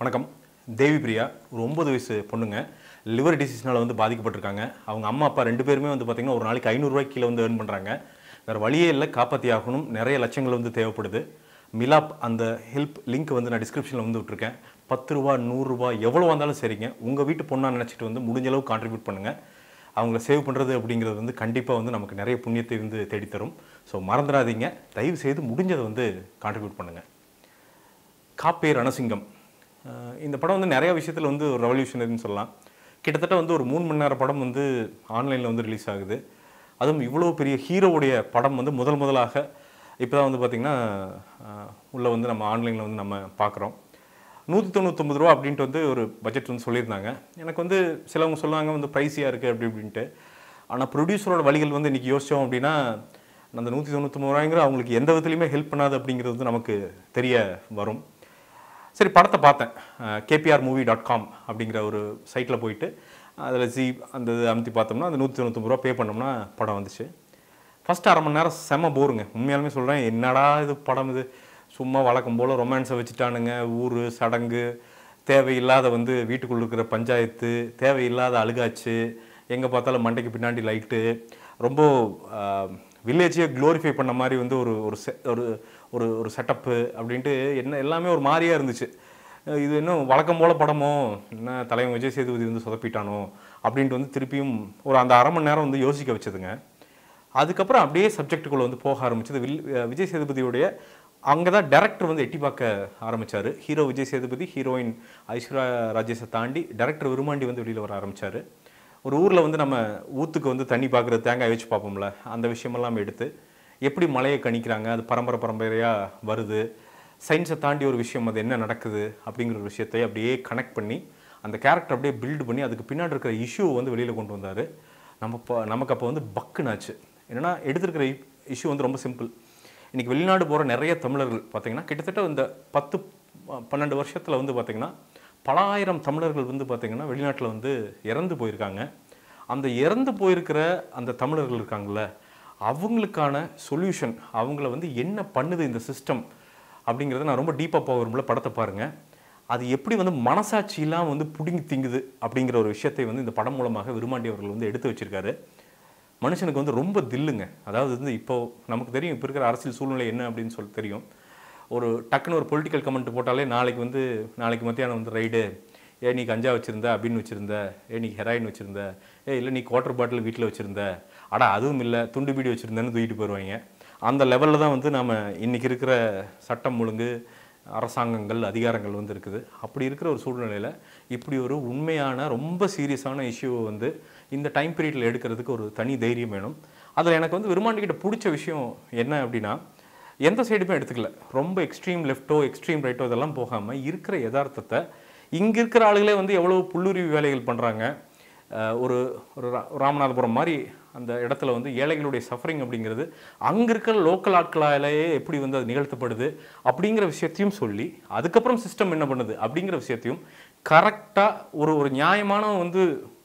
வணக்கம் தேவி பிரியா ஒரு ஒன்பது வயசு பொண்ணுங்க லிவர் டிசீஸ்னால் வந்து பாதிக்கப்பட்டிருக்காங்க அவங்க அம்மா அப்பா ரெண்டு பேருமே வந்து பார்த்திங்கன்னா ஒரு நாளைக்கு ஐநூறுரூவாய்க்கு கீழே வந்து ஏர்ன் பண்ணுறாங்க வேறு வழியே இல்லை காப்பாற்றி ஆகணும் நிறைய லட்சங்கள் வந்து தேவைப்படுது மிலாப் அந்த ஹெல்ப் லிங்க் வந்து நான் டிஸ்கிரிப்ஷனில் வந்து விட்டுருக்கேன் பத்து ரூபா நூறுரூவா எவ்வளோ வந்தாலும் சரிங்க உங்கள் வீட்டு பொண்ணாக நினச்சிட்டு வந்து முடிஞ்ச கான்ட்ரிபியூட் பண்ணுங்கள் அவங்கள சேவ் பண்ணுறது அப்படிங்கிறது வந்து கண்டிப்பாக வந்து நமக்கு நிறைய புண்ணியத்தை வந்து தேடித்தரும் ஸோ மறந்துடாதீங்க தயவு செய்து முடிஞ்சதை வந்து கான்ட்ரிபியூட் பண்ணுங்கள் காப்பேர் ரணசிங்கம் இந்த படம் வந்து நிறையா விஷயத்தில் வந்து ஒரு ரெவல்யூஷனரின்னு சொல்லலாம் கிட்டத்தட்ட வந்து ஒரு மூணு மணி நேரம் படம் வந்து ஆன்லைனில் வந்து ரிலீஸ் ஆகுது அதுவும் இவ்வளோ பெரிய ஹீரோவுடைய படம் வந்து முதல் முதலாக இப்போ தான் வந்து பார்த்திங்கன்னா உள்ளே வந்து நம்ம ஆன்லைனில் வந்து நம்ம பார்க்குறோம் நூற்றி தொண்ணூற்றொம்பது ரூபா அப்படின்ட்டு வந்து ஒரு பட்ஜெட் வந்து சொல்லியிருந்தாங்க எனக்கு வந்து சிலவங்க சொல்லுவாங்க வந்து ப்ரைஸியாக இருக்குது அப்படி அப்படின்ட்டு ஆனால் ப்ரொடியூசரோட வழிகள் வந்து இன்றைக்கி யோசித்தோம் அப்படின்னா அந்த நூற்றி தொண்ணூற்றொம்பது ரூபாய்ங்கிற அவங்களுக்கு எந்த விதத்துலையுமே ஹெல்ப் பண்ணாது அப்படிங்கிறது வந்து நமக்கு தெரிய வரும் சரி படத்தை பார்த்தேன் கேபிஆர் மூவி டாட் காம் அப்படிங்கிற ஒரு சைட்டில் போயிட்டு அதில் ஜி அந்த இது அமுத்தி பார்த்தோம்னா அந்த நூற்றி தொண்ணூத்தொம்பது ரூபா பே பண்ணோம்னா படம் வந்துச்சு ஃபஸ்ட்டு அரை மணி நேரம் செம போருங்க உண்மையாலுமே சொல்கிறேன் என்னடா இது படம் இது சும்மா வழக்கம் போல் ரொமான்ஸை வச்சுட்டானுங்க ஊர் சடங்கு தேவையில்லாத வந்து வீட்டுக்குள்ளே இருக்கிற பஞ்சாயத்து தேவையில்லாத அழுகாச்சு எங்கே பார்த்தாலும் மண்டைக்கு பின்னாடி லைட்டு ரொம்ப வில்லேஜையே க்ளோரிஃபை பண்ண மாதிரி வந்து ஒரு ஒரு ஒரு ஒரு ஒரு செட்டப்பு அப்படின்ட்டு என்ன எல்லாமே ஒரு மாதிரியாக இருந்துச்சு இது இன்னும் வழக்கம் போல் படமோ என்ன தலைவன் விஜய் சேதுபதி வந்து சொதப்பிட்டானோ அப்படின்ட்டு வந்து திருப்பியும் ஒரு அந்த அரை மணி நேரம் வந்து யோசிக்க வச்சதுங்க அதுக்கப்புறம் அப்படியே சப்ஜெக்டுக்குள்ளே வந்து போக ஆரம்பிச்சது வில் விஜய் சேதுபதியுடைய அங்கே தான் டேரக்டர் வந்து எட்டி பார்க்க ஆரம்பித்தார் ஹீரோ விஜய் சேதுபதி ஹீரோயின் ஐஸ்வர்யா ராஜேஷை தாண்டி டேரக்டர் விருமாண்டி வந்து வெளியில் வர ஆரம்பித்தார் ஒரு ஊரில் வந்து நம்ம ஊற்றுக்கு வந்து தண்ணி பார்க்குற தேங்காய் வச்சு பார்ப்போம்ல அந்த விஷயமெல்லாம் எடுத்து எப்படி மலையை கணிக்கிறாங்க அது பரம்பரை பரம்பரையாக வருது சயின்ஸை தாண்டி ஒரு விஷயம் அது என்ன நடக்குது அப்படிங்கிற ஒரு விஷயத்தை அப்படியே கனெக்ட் பண்ணி அந்த கேரக்டர் அப்படியே பில்டு பண்ணி அதுக்கு பின்னாடி இருக்கிற இஷ்யூ வந்து வெளியில் கொண்டு வந்தார் நம்ம இப்போ நமக்கு அப்போ வந்து பக்குனாச்சு என்னென்னா எடுத்துருக்கிற இஷ்யூ வந்து ரொம்ப சிம்பிள் இன்றைக்கி வெளிநாடு போகிற நிறைய தமிழர்கள் பார்த்திங்கன்னா கிட்டத்தட்ட இந்த பத்து பன்னெண்டு வருஷத்தில் வந்து பார்த்திங்கன்னா பல ஆயிரம் தமிழர்கள் வந்து பார்த்திங்கன்னா வெளிநாட்டில் வந்து இறந்து போயிருக்காங்க அந்த இறந்து போயிருக்கிற அந்த தமிழர்கள் இருக்காங்கள்ல அவங்களுக்கான சொல்யூஷன் அவங்கள வந்து என்ன பண்ணுது இந்த சிஸ்டம் அப்படிங்கிறத நான் ரொம்ப டீப்பாக போக விரும்பல படத்தை பாருங்கள் அது எப்படி வந்து மனசாட்சியெலாம் வந்து பிடுங்கி திங்குது அப்படிங்கிற ஒரு விஷயத்தை வந்து இந்த படம் மூலமாக விரும்மாண்டி அவர்கள் வந்து எடுத்து வச்சுருக்காரு மனுஷனுக்கு வந்து ரொம்ப தில்லுங்க அதாவது வந்து இப்போது நமக்கு தெரியும் இப்போ இருக்கிற அரசியல் சூழ்நிலை என்ன அப்படின்னு சொல்லி தெரியும் ஒரு டக்குன்னு ஒரு பொலிட்டிக்கல் கமெண்ட் போட்டாலே நாளைக்கு வந்து நாளைக்கு மத்தியானம் வந்து ரைடு ஏ நீ கஞ்சா வச்சுருந்த அப்படின்னு வச்சுருந்த ஏ நீ ஹெராயின் வச்சுருந்த ஏ இல்லை நீ குவாட்டர் பாட்டில் வீட்டில் வச்சுருந்த அடா அதுவும் இல்லை துண்டு பீடி வச்சுருந்தேன்னு தூக்கிட்டு போயிடுவாங்க அந்த லெவலில் தான் வந்து நம்ம இன்றைக்கி இருக்கிற சட்டம் ஒழுங்கு அரசாங்கங்கள் அதிகாரங்கள் வந்து இருக்குது அப்படி இருக்கிற ஒரு சூழ்நிலையில் இப்படி ஒரு உண்மையான ரொம்ப சீரியஸான இஷ்யூவை வந்து இந்த டைம் பீரியடில் எடுக்கிறதுக்கு ஒரு தனி தைரியம் வேணும் அதில் எனக்கு வந்து விரும்பாண்டிக்கிட்ட பிடிச்ச விஷயம் என்ன அப்படின்னா எந்த சைடுமே எடுத்துக்கல ரொம்ப எக்ஸ்ட்ரீம் லெஃப்ட்டோ எக்ஸ்ட்ரீம் ரைட்டோ இதெல்லாம் போகாமல் இருக்கிற யதார்த்தத்தை இங்கே இருக்கிற ஆளுகளே வந்து எவ்வளோ புல்லுரிவு வேலைகள் பண்ணுறாங்க ஒரு ஒரு ராமநாதபுரம் மாதிரி அந்த இடத்துல வந்து ஏழைகளுடைய சஃபரிங் அப்படிங்கிறது அங்கே இருக்கிற லோக்கல் ஆட்களாலேயே எப்படி வந்து அது நிகழ்த்தப்படுது அப்படிங்கிற விஷயத்தையும் சொல்லி அதுக்கப்புறம் சிஸ்டம் என்ன பண்ணுது அப்படிங்கிற விஷயத்தையும் கரெக்டாக ஒரு ஒரு நியாயமான வந்து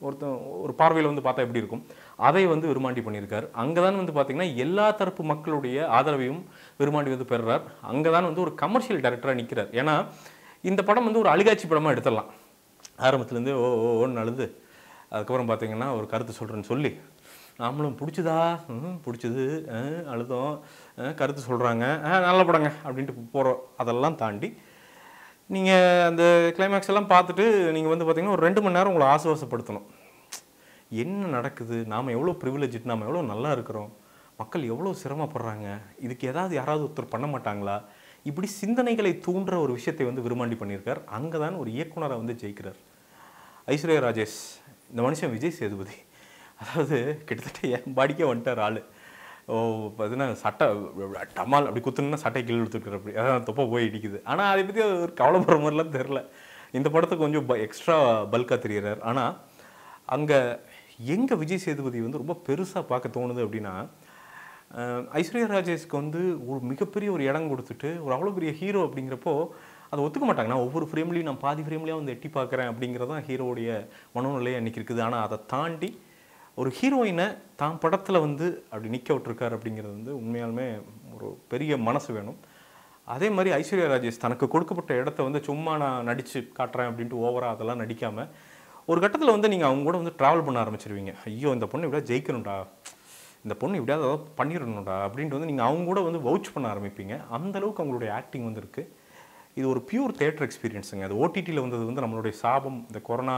ஒருத்தன் ஒரு பார்வையில் வந்து பார்த்தா எப்படி இருக்கும் அதை வந்து விருமாண்டி பண்ணியிருக்கார் அங்கே தான் வந்து பார்த்திங்கன்னா எல்லா தரப்பு மக்களுடைய ஆதரவையும் விருமாண்டி வந்து பெறுறார் அங்கே தான் வந்து ஒரு கமர்ஷியல் டைரக்டராக நிற்கிறார் ஏன்னா இந்த படம் வந்து ஒரு அழுகாட்சி படமாக எடுத்துடலாம் ஆரம்பத்துலேருந்து ஓ ஓ ஓன்னு அழுது அதுக்கப்புறம் பார்த்திங்கன்னா ஒரு கருத்து சொல்கிறேன்னு சொல்லி நாமளும் பிடிச்சதா பிடிச்சது அழுதோம் கருத்து சொல்கிறாங்க நல்ல படங்க அப்படின்ட்டு போகிறோம் அதெல்லாம் தாண்டி நீங்கள் அந்த கிளைமேக்ஸ் எல்லாம் பார்த்துட்டு நீங்கள் வந்து பார்த்திங்கன்னா ஒரு ரெண்டு மணி நேரம் உங்களை ஆசுவாசப்படுத்தணும் என்ன நடக்குது நாம் எவ்வளோ ப்ரிவிலேஜ் நாம் எவ்வளோ நல்லா இருக்கிறோம் மக்கள் எவ்வளோ சிரமப்படுறாங்க இதுக்கு ஏதாவது யாராவது ஒருத்தர் பண்ண மாட்டாங்களா இப்படி சிந்தனைகளை தூண்டுற ஒரு விஷயத்தை வந்து விரும்பாண்டி பண்ணியிருக்கார் அங்கே தான் ஒரு இயக்குனரை வந்து ஜெயிக்கிறார் ஐஸ்வர்யா ராஜேஷ் இந்த மனுஷன் விஜய் சேதுபதி அதாவது கிட்டத்தட்ட என் பாடிக்கே வந்துட்டார் ஆள் ஓ பார்த்தீங்கன்னா சட்டை டமால் அப்படி குத்துனா சட்டை கீழே எடுத்துக்கிற அப்படி அதான் தொப்பை போய் இடிக்குது ஆனால் அதை பற்றி ஒரு கவலைப்படுற மாதிரிலாம் தெரில இந்த படத்தை கொஞ்சம் எக்ஸ்ட்ரா பல்காக தெரிகிறார் ஆனால் அங்கே எங்கே விஜய் சேதுபதி வந்து ரொம்ப பெருசாக பார்க்க தோணுது அப்படின்னா ஐஸ்வர்யா ராஜேஷ்க்கு வந்து ஒரு மிகப்பெரிய ஒரு இடம் கொடுத்துட்டு ஒரு அவ்வளோ பெரிய ஹீரோ அப்படிங்கிறப்போ அதை ஒத்துக்க மாட்டாங்க நான் ஒவ்வொரு ஃப்ரேம்லையும் நான் பாதி ஃப்ரேம்லேயும் வந்து எட்டி பார்க்குறேன் அப்படிங்கிறதான் ஹீரோவுடைய மனநிலையை அன்னைக்கு இருக்குது ஆனால் அதை தாண்டி ஒரு ஹீரோயினை தான் படத்தில் வந்து அப்படி நிற்க விட்டுருக்கார் அப்படிங்கிறது வந்து உண்மையாலுமே ஒரு பெரிய மனசு வேணும் அதே மாதிரி ஐஸ்வர்யா ராஜேஷ் தனக்கு கொடுக்கப்பட்ட இடத்த வந்து சும்மா நான் நடித்து காட்டுறேன் அப்படின்ட்டு ஓவராக அதெல்லாம் நடிக்காமல் ஒரு கட்டத்தில் வந்து நீங்கள் அவங்க கூட வந்து ட்ராவல் பண்ண ஆரம்பிச்சிருவீங்க ஐயோ இந்த பொண்ணு இப்படியா ஜெயிக்கணும்டா இந்த பொண்ணு எப்படியாவது ஏதாவது பண்ணிடணும்டா அப்படின்ட்டு வந்து நீங்கள் அவங்க கூட வந்து வவுச் பண்ண ஆரம்பிப்பீங்க அந்தளவுக்கு அவங்களுடைய ஆக்டிங் வந்து இருக்குது இது ஒரு பியூர் தேட்டர் எக்ஸ்பீரியன்ஸுங்க அது ஓடிடியில் வந்தது வந்து நம்மளுடைய சாபம் இந்த கொரோனா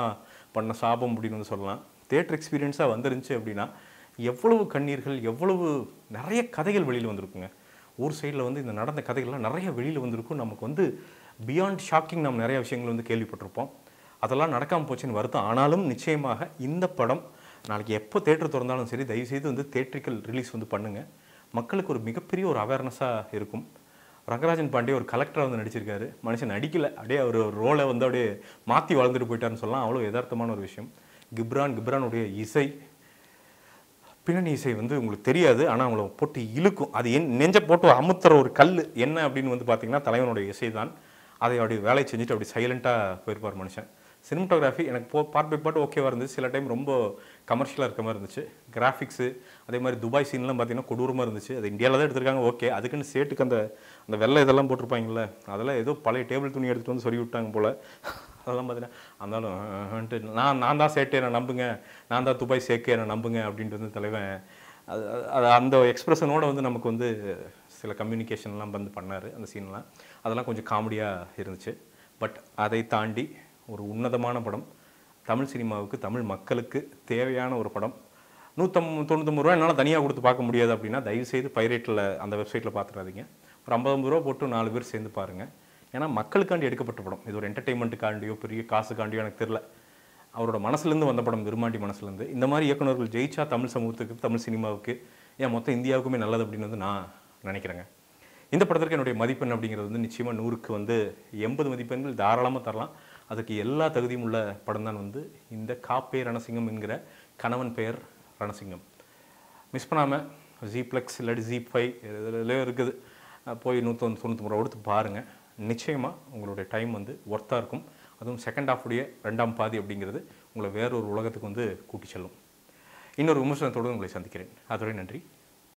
பண்ண சாபம் அப்படின்னு வந்து சொல்லலாம் தேட்டர் எக்ஸ்பீரியன்ஸாக வந்துருந்துச்சு அப்படின்னா எவ்வளவு கண்ணீர்கள் எவ்வளவு நிறைய கதைகள் வெளியில் வந்திருக்குங்க ஊர் சைடில் வந்து இந்த நடந்த கதைகள்லாம் நிறைய வெளியில் வந்திருக்கும் நமக்கு வந்து பியாண்ட் ஷாக்கிங் நம்ம நிறையா விஷயங்கள் வந்து கேள்விப்பட்டிருப்போம் அதெல்லாம் நடக்காமல் போச்சுன்னு வருத்தம் ஆனாலும் நிச்சயமாக இந்த படம் நாளைக்கு எப்போ தேட்டர் திறந்தாலும் சரி தயவுசெய்து வந்து தேட்டரிக்கல் ரிலீஸ் வந்து பண்ணுங்கள் மக்களுக்கு ஒரு மிகப்பெரிய ஒரு அவேர்னஸாக இருக்கும் ரங்கராஜன் பாண்டே ஒரு கலெக்டராக வந்து நடிச்சிருக்காரு மனுஷன் நடிக்கலை அப்படியே அவர் ஒரு ரோலை வந்து அப்படியே மாற்றி வளர்ந்துட்டு போயிட்டார்னு சொல்லலாம் அவ்வளோ யதார்த்தமான ஒரு விஷயம் கிப்ரான் கிப்ரானுடைய இசை பின்னணி இசை வந்து உங்களுக்கு தெரியாது ஆனால் அவங்கள போட்டு இழுக்கும் அது என் நெஞ்ச போட்டு அமுத்துற ஒரு கல் என்ன அப்படின்னு வந்து பார்த்திங்கன்னா தலைவனுடைய இசை தான் அதை அப்படி வேலையை செஞ்சுட்டு அப்படி சைலண்ட்டாக போயிருப்பார் மனுஷன் சினிமட்டோகிராஃபி எனக்கு போ பார்ட் பை பார்ட் ஓகேவாக இருந்துச்சு சில டைம் ரொம்ப கமர்ஷியலாக இருக்க மாதிரி இருந்துச்சு கிராஃபிக்ஸு அதே மாதிரி துபாய் சீன்லாம் பார்த்தீங்கன்னா கொடூரமாக இருந்துச்சு அது இந்தியாவில் தான் எடுத்திருக்காங்க ஓகே அதுக்குன்னு சேட்டுக்கு அந்த அந்த வெள்ளை இதெல்லாம் போட்டிருப்பாங்கல்ல அதெல்லாம் ஏதோ பழைய டேபிள் துணி எடுத்துகிட்டு வந்து சொல்லி விட்டாங்க போல் அதெல்லாம் பார்த்தீங்கன்னா அந்தாலும் நான் நான் தான் சேட்டு என்னை நம்புங்க நான் தான் துபாய் சேர்க்கு என்னை நம்புங்க அப்படின்ட்டு வந்து தலைவன் அது அது அந்த எக்ஸ்ப்ரெஷனோடு வந்து நமக்கு வந்து சில கம்யூனிகேஷன்லாம் வந்து பண்ணார் அந்த சீன்லாம் அதெல்லாம் கொஞ்சம் காமெடியாக இருந்துச்சு பட் அதை தாண்டி ஒரு உன்னதமான படம் தமிழ் சினிமாவுக்கு தமிழ் மக்களுக்கு தேவையான ஒரு படம் நூற்றம் தொண்ணூற்றம்பது ரூபா என்னால் தனியாக கொடுத்து பார்க்க முடியாது அப்படின்னா தயவுசெய்து பைரேட்டில் அந்த வெப்சைட்டில் பார்த்துடாதீங்க ஒரு ஐம்பது ரூபா போட்டு நாலு பேர் சேர்ந்து பாருங்கள் ஏன்னா மக்களுக்காண்டி எடுக்கப்பட்ட படம் இது ஒரு என்டர்டெயின்மெண்ட்டுக்காண்டியோ பெரிய காசுக்காண்டியோ எனக்கு தெரில அவரோட மனசுலேருந்து வந்த படம் விரும்பாண்டி மனசுலேருந்து இந்த மாதிரி இயக்குநர்கள் ஜெயிச்சா தமிழ் சமூகத்துக்கு தமிழ் சினிமாவுக்கு ஏன் மொத்தம் இந்தியாவுக்குமே நல்லது அப்படின்னு வந்து நான் நினைக்கிறேங்க இந்த படத்திற்கு என்னுடைய மதிப்பெண் அப்படிங்கிறது வந்து நிச்சயமாக நூறுக்கு வந்து எண்பது மதிப்பெண்கள் தாராளமாக தரலாம் அதுக்கு எல்லா தகுதியும் உள்ள படம் தான் வந்து இந்த காப்பே ரணசிங்கம் என்கிற கணவன் பெயர் ரணசிங்கம் மிஸ் பண்ணாமல் ஜி பிளக்ஸ் இல்லாட்டி ஜி ஃபை இதுலையோ இருக்குது போய் தொண்ணூற்றி மூணு கொடுத்து பாருங்கள் நிச்சயமாக உங்களுடைய டைம் வந்து ஒர்த்தாக இருக்கும் அதுவும் செகண்ட் ஹாஃபுடைய ரெண்டாம் பாதி அப்படிங்கிறது உங்களை வேறொரு உலகத்துக்கு வந்து கூட்டி செல்லும் இன்னொரு விமர்சனத்தோடு உங்களை சந்திக்கிறேன் அதோடய நன்றி